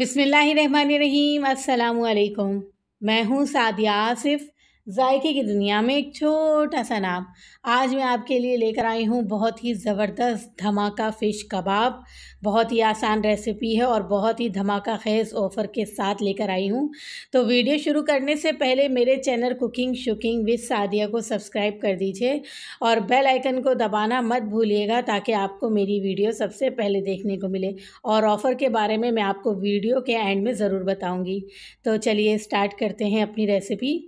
बिसमीम् अल्लाम मैं हूँ सादिया आसिफ़ जायके की दुनिया में एक छोटा सा नाम आज मैं आपके लिए लेकर आई हूँ बहुत ही ज़बरदस्त धमाका फ़िश कबाब बहुत ही आसान रेसिपी है और बहुत ही धमाका खेज ऑफ़र के साथ लेकर आई हूँ तो वीडियो शुरू करने से पहले मेरे channel cooking shooking with Sadia को सब्सक्राइब कर दीजिए और बेल आइकन को दबाना मत भूलिएगा ताकि आपको मेरी वीडियो सबसे पहले देखने को मिले और ऑफ़र के बारे में मैं आपको वीडियो के एंड में ज़रूर बताऊँगी तो चलिए स्टार्ट करते हैं अपनी रेसिपी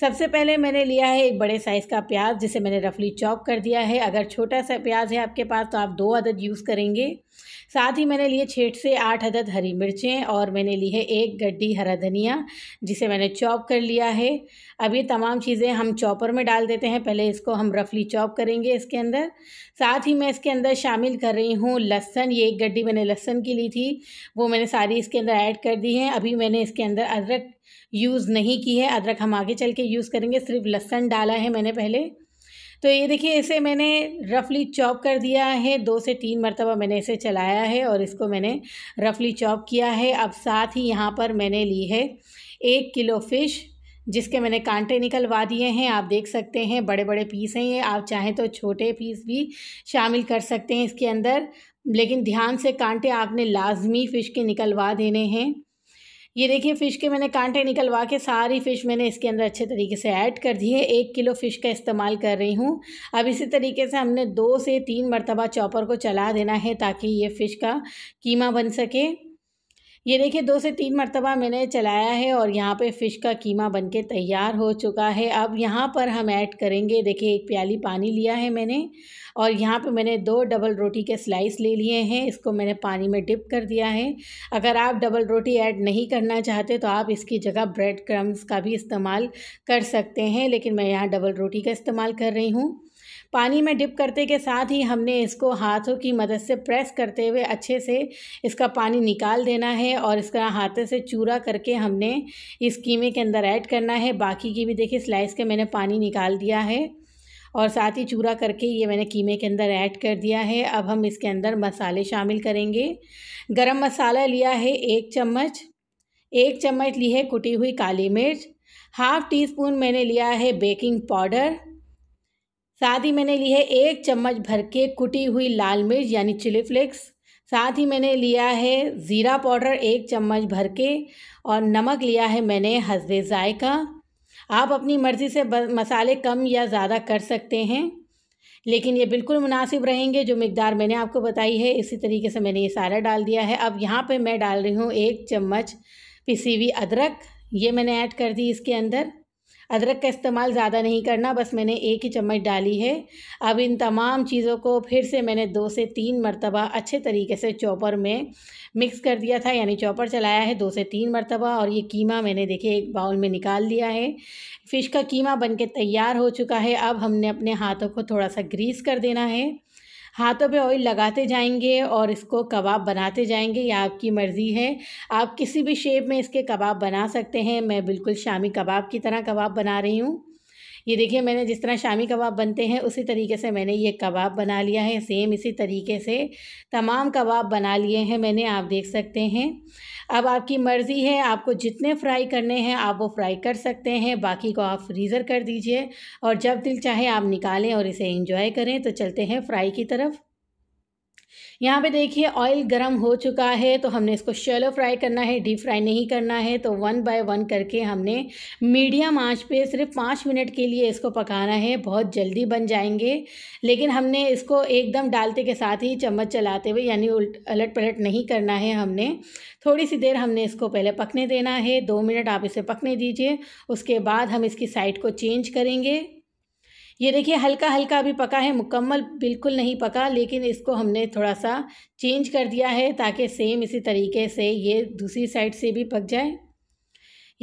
सबसे पहले मैंने लिया है एक बड़े साइज़ का प्याज जिसे मैंने रफली चॉप कर दिया है अगर छोटा सा प्याज है आपके पास तो आप दो अदद यूज़ करेंगे साथ ही मैंने लिए छः से आठ अदद हरी मिर्चें और मैंने ली है एक गड्डी हरा धनिया जिसे मैंने चॉप कर लिया है अब ये तमाम चीज़ें हम चॉपर में डाल देते हैं पहले इसको हम रफली चॉप करेंगे इसके अंदर साथ ही मैं इसके अंदर शामिल कर रही हूँ लहसन ये एक गड्डी मैंने लहसन की ली थी वो मैंने सारी इसके अंदर ऐड कर दी है अभी मैंने इसके अंदर अदरक यूज़ नहीं की है अदरक हम आगे चल के यूज़ करेंगे सिर्फ लहसन डाला है मैंने पहले तो ये देखिए इसे मैंने रफली चॉप कर दिया है दो से तीन मरतबा मैंने इसे चलाया है और इसको मैंने रफली चॉप किया है अब साथ ही यहाँ पर मैंने ली है एक किलो फ़िश जिसके मैंने कांटे निकलवा दिए हैं आप देख सकते हैं बड़े बड़े पीस हैं ये आप चाहें तो छोटे पीस भी शामिल कर सकते हैं इसके अंदर लेकिन ध्यान से कांटे आपने लाजमी फ़िश के निकलवा देने हैं ये देखिए फ़िश के मैंने कांटे निकलवा के सारी फ़िश मैंने इसके अंदर अच्छे तरीके से ऐड कर दी है एक किलो फ़िश का इस्तेमाल कर रही हूँ अब इसी तरीके से हमने दो से तीन मरतबा चॉपर को चला देना है ताकि ये फ़िश का कीमा बन सके ये देखिए दो से तीन मरतबा मैंने चलाया है और यहाँ पे फ़िश का कीमा बन के तैयार हो चुका है अब यहाँ पर हम ऐड करेंगे देखिए एक प्याली पानी लिया है मैंने और यहाँ पे मैंने दो डबल रोटी के स्लाइस ले लिए हैं इसको मैंने पानी में डिप कर दिया है अगर आप डबल रोटी ऐड नहीं करना चाहते तो आप इसकी जगह ब्रेड क्रम्स का भी इस्तेमाल कर सकते हैं लेकिन मैं यहाँ डबल रोटी का इस्तेमाल कर रही हूँ पानी में डिप करते के साथ ही हमने इसको हाथों की मदद से प्रेस करते हुए अच्छे से इसका पानी निकाल देना है और इसका हाथों से चूरा करके हमने इस कीमे के अंदर ऐड करना है बाकी की भी देखिए स्लाइस के मैंने पानी निकाल दिया है और साथ ही चूरा करके ये मैंने कीमे के अंदर ऐड कर दिया है अब हम इसके अंदर मसाले शामिल करेंगे गरम मसाला लिया है एक चम्मच एक चम्मच ली है कुटी हुई काली मिर्च हाफ़ टी स्पून मैंने लिया है बेकिंग पाउडर साथ ही मैंने ली है एक चम्मच भर के कुटी हुई लाल मिर्च यानी चिली फ्लेक्स साथ ही मैंने लिया है ज़ीरा पाउडर एक चम्मच भर के और नमक लिया है मैंने हसबे ज़ायका आप अपनी मर्ज़ी से मसाले कम या ज़्यादा कर सकते हैं लेकिन ये बिल्कुल मुनासिब रहेंगे जो मकदार मैंने आपको बताई है इसी तरीके से मैंने ये सारा डाल दिया है अब यहाँ पे मैं डाल रही हूँ एक चम्मच पिसी हुई अदरक ये मैंने ऐड कर दी इसके अंदर अदरक का इस्तेमाल ज़्यादा नहीं करना बस मैंने एक ही चम्मच डाली है अब इन तमाम चीज़ों को फिर से मैंने दो से तीन मरतबा अच्छे तरीके से चॉपर में मिक्स कर दिया था यानी चॉपर चलाया है दो से तीन मरतबा और ये कीमा मैंने देखिए एक बाउल में निकाल दिया है फ़िश का कीमा बन के तैयार हो चुका है अब हमने अपने हाथों को थोड़ा सा ग्रीस कर देना है हाथों पे ऑयल लगाते जाएंगे और इसको कबाब बनाते जाएंगे यह आपकी मर्ज़ी है आप किसी भी शेप में इसके कबाब बना सकते हैं मैं बिल्कुल शामी कबाब की तरह कबाब बना रही हूँ ये देखिए मैंने जिस तरह शामी कबाब बनते हैं उसी तरीके से मैंने ये कबाब बना लिया है सेम इसी तरीके से तमाम कबाब बना लिए हैं मैंने आप देख सकते हैं अब आपकी मर्ज़ी है आपको जितने फ्राई करने हैं आप वो फ्राई कर सकते हैं बाकी को आप फ्रीज़र कर दीजिए और जब दिल चाहे आप निकालें और इसे इंजॉय करें तो चलते हैं फ्राई की तरफ यहाँ पे देखिए ऑयल गरम हो चुका है तो हमने इसको शेलो फ्राई करना है डीप फ्राई नहीं करना है तो वन बाय वन करके हमने मीडियम आंच पे सिर्फ पाँच मिनट के लिए इसको पकाना है बहुत जल्दी बन जाएंगे लेकिन हमने इसको एकदम डालते के साथ ही चम्मच चलाते हुए यानी उल्ट अलट पलट नहीं करना है हमने थोड़ी सी देर हमने इसको पहले पकने देना है दो मिनट आप इसे पकने दीजिए उसके बाद हम इसकी साइड को चेंज करेंगे ये देखिए हल्का हल्का अभी पका है मुकम्मल बिल्कुल नहीं पका लेकिन इसको हमने थोड़ा सा चेंज कर दिया है ताकि सेम इसी तरीके से ये दूसरी साइड से भी पक जाए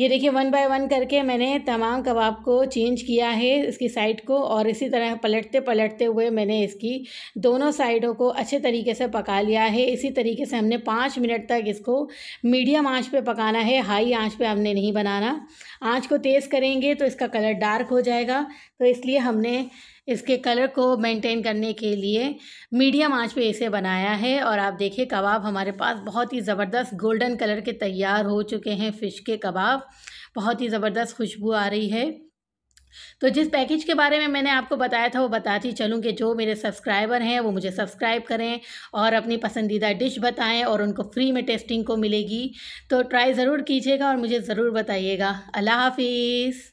ये देखिए वन बाय वन करके मैंने तमाम कबाब को चेंज किया है इसकी साइड को और इसी तरह पलटते पलटते हुए मैंने इसकी दोनों साइडों को अच्छे तरीके से पका लिया है इसी तरीके से हमने पाँच मिनट तक इसको मीडियम आंच पे पकाना है हाई आंच पे हमने नहीं बनाना आंच को तेज़ करेंगे तो इसका कलर डार्क हो जाएगा तो इसलिए हमने इसके कलर को मेंटेन करने के लिए मीडियम आंच पे इसे बनाया है और आप देखिए कबाब हमारे पास बहुत ही ज़बरदस्त गोल्डन कलर के तैयार हो चुके हैं फ़िश के कबाब बहुत ही ज़बरदस्त खुशबू आ रही है तो जिस पैकेज के बारे में मैंने आपको बताया था वो बताती चलूँ कि जो मेरे सब्सक्राइबर हैं वो मुझे सब्सक्राइब करें और अपनी पसंदीदा डिश बताएं और उनको फ्री में टेस्टिंग को मिलेगी तो ट्राई ज़रूर कीजिएगा और मुझे ज़रूर बताइएगा अल्लाह हाफिज़